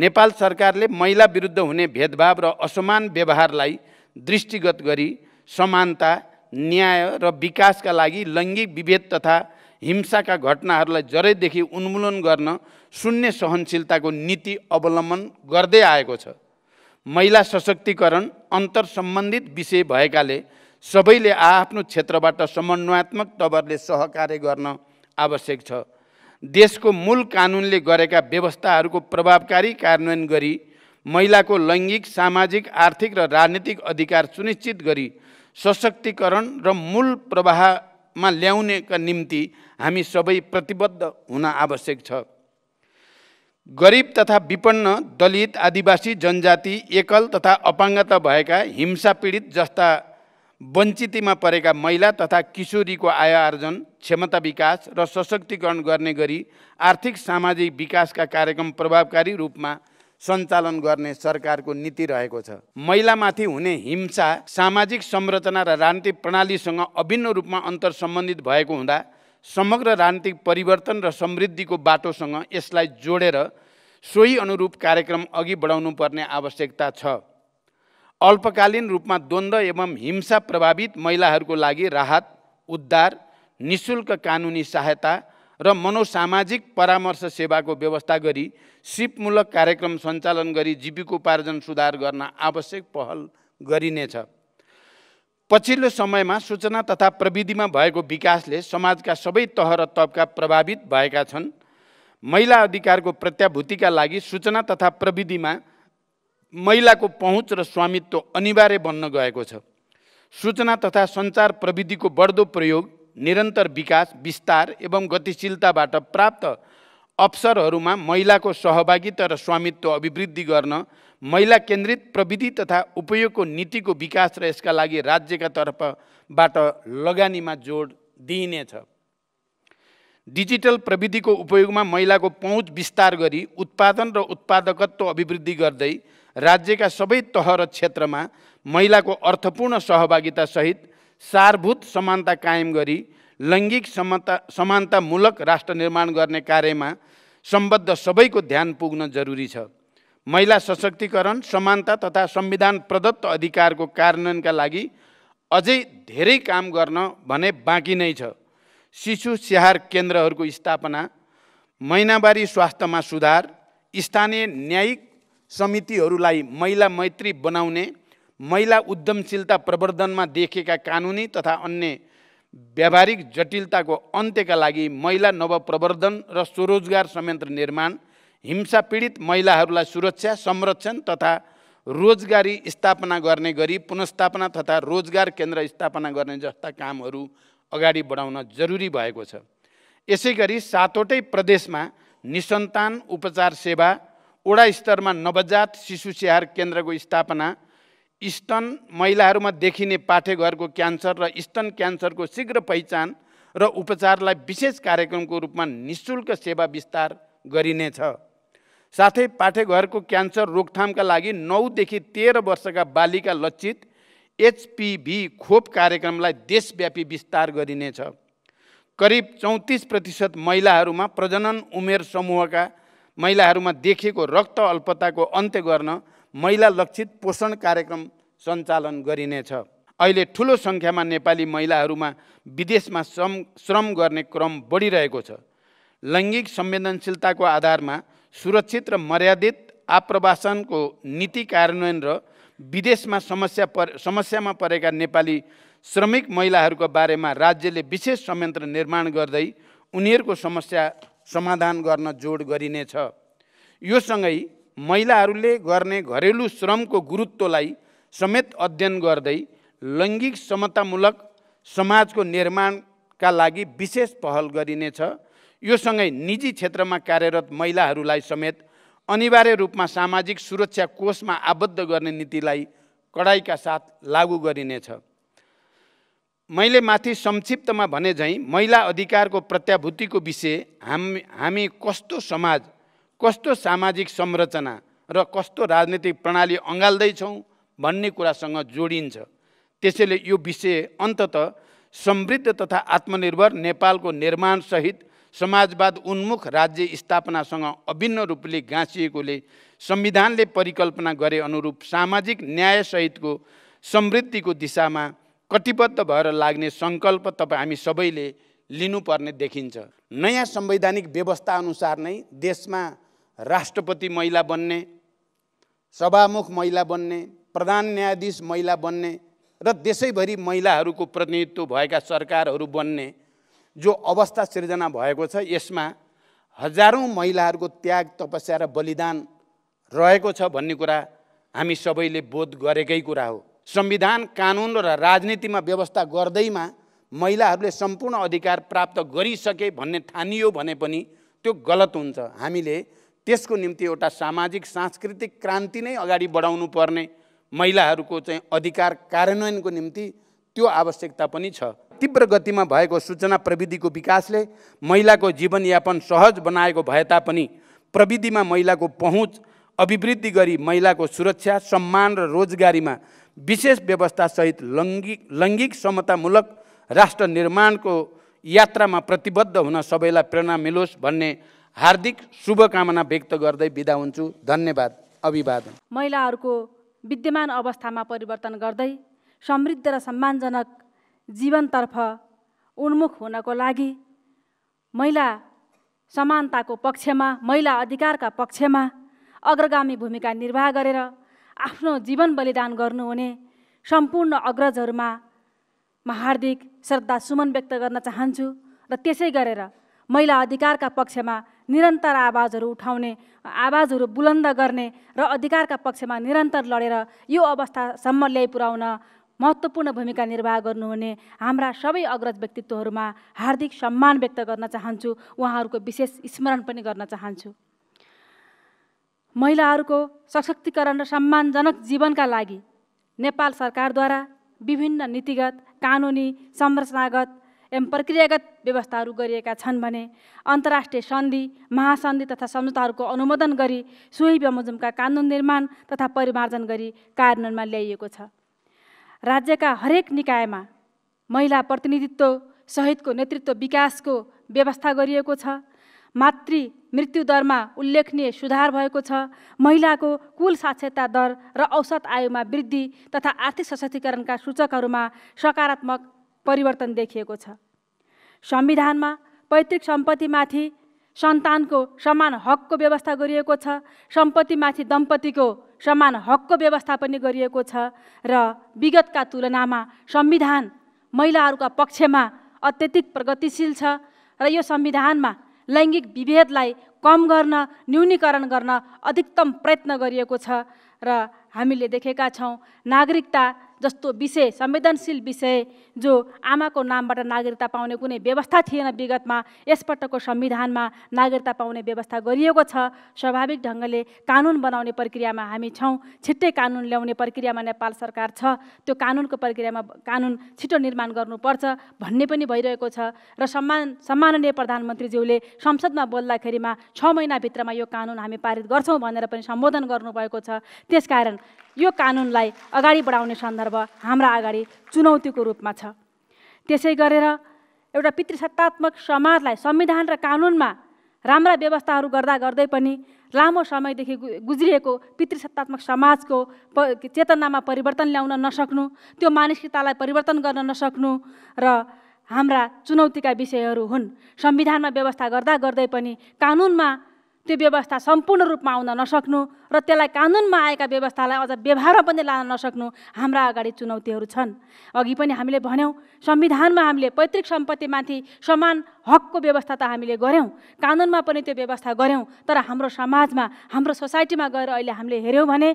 नेपाल सरकारले महिला विरुद्ध हुने भेदभाव र असमान व्यवहारलाई दृष्टिगत गरी समानता न्याय र विकासका लागि लैङ्गिक विभेद तथा हिंसाका घटनाहरूलाई जरैदेखि उन्मूलन गर्न शून्य सहनशीलताको नीति अवलम्बन गर्दै आएको छ महिला सशक्तिकरण अन्तर सम्बन्धित विषय भएकाले सबैले आआफ्नो क्षेत्रबाट समन्वयात्मक तवरले सहकार्य गर्न आवश्यक छ देशको मूल कानुनले गरेका व्यवस्थाहरूको प्रभावकारी कार्यान्वयन गरी महिलाको लैङ्गिक सामाजिक आर्थिक र राजनीतिक अधिकार सुनिश्चित गरी सशक्तिकरण र मूल प्रवाहमा ल्याउनेका निम्ति हामी सबै प्रतिबद्ध हुन आवश्यक छ गरिब तथा विपन्न दलित आदिवासी जनजाति एकल तथा अपाङ्गता भएका हिंसा पीडित जस्ता वञ्चितमा परेका महिला तथा किशोरीको आय आर्जन क्षमता विकास र सशक्तिकरण गर्ने गरी आर्थिक सामाजिक विकासका कार्यक्रम प्रभावकारी रूपमा सञ्चालन गर्ने सरकारको नीति रहेको छ महिलामाथि हुने हिंसा सामाजिक संरचना र राजनीतिक प्रणालीसँग अभिन्न रूपमा अन्तर सम्बन्धित भएको हुँदा समग्र राजनीतिक परिवर्तन र समृद्धिको बाटोसँग यसलाई जोडेर सोही अनुरूप कार्यक्रम अघि बढाउनुपर्ने आवश्यकता छ अल्पकालीन रूपमा द्वन्द्व एवं हिंसा प्रभावित महिलाहरूको लागि राहत उद्धार निशुल्क कानुनी सहायता र मनोसामाजिक परामर्श सेवाको व्यवस्था गरी सिपमूलक कार्यक्रम सञ्चालन गरी जीविकोपार्जन सुधार गर्न आवश्यक पहल गरिनेछ पछिल्लो समयमा सूचना तथा प्रविधिमा भएको विकासले समाजका सबै तह र तबका प्रभावित भएका छन् महिला अधिकारको प्रत्याभूतिका लागि सूचना तथा प्रविधिमा महिलाको पहुँच र स्वामित्व अनिवार्य बन्न गएको छ सूचना तथा सञ्चार प्रविधिको बढ्दो प्रयोग निरन्तर विकास विस्तार एवं गतिशीलताबाट प्राप्त अवसरहरूमा महिलाको सहभागिता र स्वामित्व अभिवृद्धि गर्न महिला केन्द्रित प्रविधि तथा उपयोगको नीतिको विकास र यसका लागि राज्यका तर्फबाट लगानीमा जोड दिइनेछ डिजिटल प्रविधिको उपयोगमा महिलाको पहुँच विस्तार गरी उत्पादन र उत्पादकत्व अभिवृद्धि गर्दै राज्यका सबै तह र क्षेत्रमा महिलाको अर्थपूर्ण सहभागितासहित सारभूत समानता कायम गरी लैङ्गिक समानता समानतामूलक राष्ट्र निर्माण गर्ने कार्यमा सम्बद्ध सबैको ध्यान पुग्न जरुरी छ महिला सशक्तिकरण समानता तथा संविधान प्रदत्त अधिकारको कार्यान्वयनका लागि अझै धेरै काम गर्न भने बाँकी नै छ शिशु स्याहार केन्द्रहरूको स्थापना महिनावारी स्वास्थ्यमा सुधार स्थानीय न्यायिक समितिहरूलाई महिला मैत्री बनाउने महिला उद्यमशीलता प्रवर्धनमा देखेका कानुनी तथा अन्य व्यावहारिक जटिलताको अन्त्यका लागि महिला नवप्रवर्धन र स्वरोजगार संयन्त्र निर्माण हिंसा पीडित महिलाहरूलाई सुरक्षा संरक्षण तथा रोजगारी स्थापना गर्ने गरी पुनस्थापना तथा रोजगार केन्द्र स्थापना गर्ने जस्ता कामहरू अगाडि बढाउन जरुरी भएको छ यसै गरी सातवटै प्रदेशमा निसन्तान उपचार सेवा वडा स्तरमा नवजात शिशु स्याहार केन्द्रको स्थापना स्तन महिलाहरूमा देखिने पाठेघरको क्यान्सर र स्तन क्यान्सरको शीघ्र पहिचान र उपचारलाई विशेष कार्यक्रमको रूपमा निशुल्क सेवा विस्तार गरिनेछ साथै पाठेघरको क्यान्सर रोकथामका लागि नौदेखि तेह्र वर्षका बालिका लक्षित एचपिभी खोप कार्यक्रमलाई देशव्यापी विस्तार गरिनेछ करिब चौतिस प्रतिशत महिलाहरूमा प्रजनन उमेर समूहका महिलाहरूमा देखिएको रक्त अल्पताको अन्त्य गर्न महिला लक्षित पोषण कार्यक्रम सञ्चालन गरिनेछ अहिले ठुलो सङ्ख्यामा नेपाली महिलाहरूमा विदेशमा श्रम श्रम गर्ने क्रम बढिरहेको छ लैङ्गिक संवेदनशीलताको आधारमा सुरक्षित र मर्यादित आप्रवासनको नीति कार्यान्वयन र विदेशमा समस्या पर समस्यामा परेका नेपाली श्रमिक महिलाहरूको बारेमा राज्यले विशेष संयन्त्र निर्माण गर्दै उनीहरूको समस्या समाधान गर्न जोड गरिनेछ योसँगै महिलाहरूले गर्ने घरेलु श्रमको गुरुत्वलाई समेत अध्ययन गर्दै लैङ्गिक समतामूलक समाजको निर्माणका लागि विशेष पहल गरिनेछ योसँगै निजी क्षेत्रमा कार्यरत महिलाहरूलाई समेत अनिवार्य रूपमा सामाजिक सुरक्षा कोषमा आबद्ध गर्ने नीतिलाई कडाइका साथ लागू गरिनेछ मैले माथि संक्षिप्तमा भने झैँ महिला अधिकारको प्रत्याभूतिको विषय हाम हामी कस्तो समाज कस्तो सामाजिक संरचना र कस्तो राजनीतिक प्रणाली अँगाल्दैछौँ भन्ने कुरासँग जोडिन्छ त्यसैले यो विषय अन्तत समृद्ध तथा आत्मनिर्भर नेपालको निर्माणसहित समाजवाद उन्मुख राज्य स्थापनासँग अभिन्न रूपले गाँसिएकोले संविधानले परिकल्पना गरे अनुरूप सामाजिक न्यायसहितको समृद्धिको दिशामा कटिबद्ध भएर लाग्ने सङ्कल्प तपाईँ हामी सबैले लिनुपर्ने देखिन्छ नयाँ संवैधानिक व्यवस्था अनुसार नै देशमा राष्ट्रपति महिला बन्ने सभामुख महिला बन्ने प्रधान न्यायाधीश महिला बन्ने र देशैभरि महिलाहरूको प्रतिनिधित्व भएका सरकारहरू बन्ने जो अवस्था सिर्जना भएको छ यसमा हजारौँ महिलाहरूको त्याग तपस्या र बलिदान रहेको छ भन्ने कुरा हामी सबैले बोध गरेकै कुरा हो संविधान कानुन र राजनीतिमा व्यवस्था गर्दैमा महिलाहरूले सम्पूर्ण अधिकार प्राप्त गरिसके भन्ने ठानियो भने पनि त्यो गलत हुन्छ हामीले त्यसको निम्ति एउटा सामाजिक सांस्कृतिक क्रान्ति नै अगाडि बढाउनु पर्ने महिलाहरूको चाहिँ अधिकार कार्यान्वयनको निम्ति त्यो आवश्यकता पनि छ तीव्र गतिमा भएको सूचना प्रविधिको विकासले महिलाको जीवनयापन सहज बनाएको भए तापनि प्रविधिमा महिलाको पहुँच अभिवृद्धि गरी महिलाको सुरक्षा सम्मान र रोजगारीमा विशेष व्यवस्थासहित लैङ्गिक लैङ्गिक समतामूलक राष्ट्र निर्माणको यात्रामा प्रतिबद्ध हुन सबैलाई प्रेरणा मिलोस् भन्ने हार्दिक शुभकामना व्यक्त गर्दै बिदा हुन्छु धन्यवाद अभिवादन महिलाहरूको विद्यमान अवस्थामा परिवर्तन गर्दै समृद्ध र सम्मानजनक जीवनतर्फ उन्मुख हुनको लागि महिला समानताको पक्षमा महिला अधिकारका पक्षमा अग्रगामी भूमिका निर्वाह गरेर आफ्नो जीवन बलिदान गर्नुहुने सम्पूर्ण अग्रजहरूमा म हार्दिक श्रद्धा सुमन व्यक्त गर्न चाहन्छु र त्यसै गरेर महिला अधिकारका पक्षमा निरन्तर आवाजहरू उठाउने आवाजहरू बुलन्द गर्ने र अधिकारका पक्षमा निरन्तर लडेर यो अवस्थासम्म ल्याइपुर्याउन महत्त्वपूर्ण भूमिका निर्वाह गर्नुहुने हाम्रा सबै अग्रज व्यक्तित्वहरूमा हार्दिक सम्मान व्यक्त गर्न चाहन्छु उहाँहरूको विशेष स्मरण पनि गर्न चाहन्छु महिलाहरूको सशक्तिकरण र सम्मानजनक जीवनका लागि नेपाल सरकारद्वारा विभिन्न नीतिगत कानुनी संरचनागत एवं प्रक्रियागत व्यवस्थाहरू गरिएका छन् भने अन्तर्राष्ट्रिय सन्धि महासन्धि तथा सम्झौताहरूको अनुमोदन गरी सोही बमोजिमका कानुन निर्माण तथा परिमार्जन गरी कार्यान्वयनमा ल्याइएको छ राज्यका हरेक निकायमा महिला प्रतिनिधित्व सहितको नेतृत्व विकासको व्यवस्था गरिएको छ मातृ मृत्युदरमा उल्लेखनीय सुधार भएको छ महिलाको कुल साक्षरता दर र औसत आयुमा वृद्धि तथा आर्थिक सशक्तिकरणका सूचकहरूमा सकारात्मक परिवर्तन देखिएको छ संविधानमा पैतृक सम्पत्तिमाथि सन्तानको समान हकको व्यवस्था गरिएको छ सम्पत्तिमाथि दम्पतिको समान हकको व्यवस्था पनि गरिएको छ र विगतका तुलनामा संविधान महिलाहरूका पक्षमा अत्यधिक प्रगतिशील छ र यो संविधानमा लैङ्गिक विभेदलाई कम गर्न न्यूनीकरण गर्न अधिकतम प्रयत्न गरिएको छ र हामीले देखेका छौँ नागरिकता जस्तो विषय संवेदनशील विषय जो आमाको नामबाट नागरिकता पाउने कुनै व्यवस्था थिएन विगतमा यसपटकको संविधानमा नागरिकता पाउने व्यवस्था गरिएको छ स्वाभाविक ढङ्गले कानुन बनाउने प्रक्रियामा हामी छौँ छिट्टै कानुन ल्याउने प्रक्रियामा नेपाल सरकार छ त्यो कानुनको प्रक्रियामा कानुन छिटो निर्माण गर्नुपर्छ भन्ने पनि भइरहेको छ र सम्मान सम्माननीय प्रधानमन्त्रीज्यूले संसदमा बोल्दाखेरिमा छ महिनाभित्रमा यो कानुन हामी पारित गर्छौँ भनेर पनि सम्बोधन गर्नुभएको छ त्यसकारण यो कानुनलाई अगाडि बढाउने सन्दर्भ अब हाम्रा अगाडि चुनौतीको रूपमा छ त्यसै गरेर एउटा पितृसत्तात्मक समाजलाई संविधान र कानुनमा राम्रा व्यवस्थाहरू गर्दा गर्दै पनि लामो समयदेखि गुज्रिएको पितृसत्तात्मक समाजको प चेतनामा परिवर्तन ल्याउन नसक्नु त्यो मानसिकतालाई परिवर्तन गर्न नसक्नु र हाम्रा चुनौतीका विषयहरू हुन् संविधानमा व्यवस्था गर्दा गर्दै पनि कानुनमा त्यो व्यवस्था सम्पूर्ण रूपमा आउन नसक्नु र त्यसलाई कानुनमा आएका व्यवस्थालाई अझ व्यवहारमा पनि लान नसक्नु हाम्रा अगाडि चुनौतीहरू छन् अघि पनि हामीले भन्यौँ संविधानमा हामीले पैतृक सम्पत्तिमाथि समान हकको व्यवस्था त हामीले गऱ्यौँ कानुनमा पनि त्यो व्यवस्था गऱ्यौँ तर हाम्रो समाजमा हाम्रो सोसाइटीमा गएर अहिले हामीले हेऱ्यौँ भने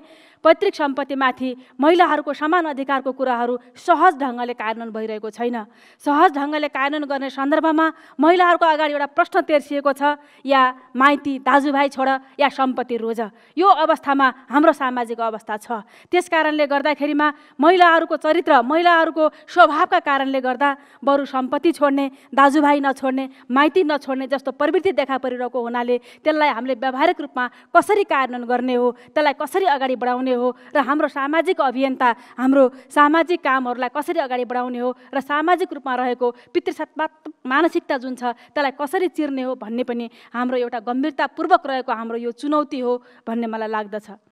पैतृक सम्पत्तिमाथि महिलाहरूको समान अधिकारको कुराहरू सहज ढङ्गले कार्यान्वयन भइरहेको छैन सहज ढङ्गले कार्यान्वयन गर्ने सन्दर्भमा महिलाहरूको अगाडि एउटा प्रश्न तेर्सिएको छ या माइती दाजुभाइ छोड या सम्पत्ति रोज यो अवस्थामा हाम्रो सामाजिक अवस्था छ त्यस कारणले गर्दाखेरिमा महिलाहरूको चरित्र महिलाहरूको स्वभावका कारणले गर्दा बरु सम्पत्ति छोड्ने दाजुभाइ नछोड्ने माइती नछोड्ने जस्तो प्रवृत्ति देखा परिरहेको हुनाले त्यसलाई हामीले व्यावहारिक रूपमा कसरी कार्यान्वयन गर्ने हो त्यसलाई कसरी अगाडि बढाउने हो र हाम्रो सामाजिक अभियन्ता हाम्रो सामाजिक कामहरूलाई कसरी अगाडि बढाउने हो र सामाजिक रूपमा रहेको पितृसत्मात्मक मानसिकता जुन छ त्यसलाई कसरी चिर्ने हो भन्ने पनि हाम्रो एउटा गम्भीरतापूर्वक रहेको हाम्रो यो चुनौती हो भन्ने मलाई लाग्छ लाग्दछ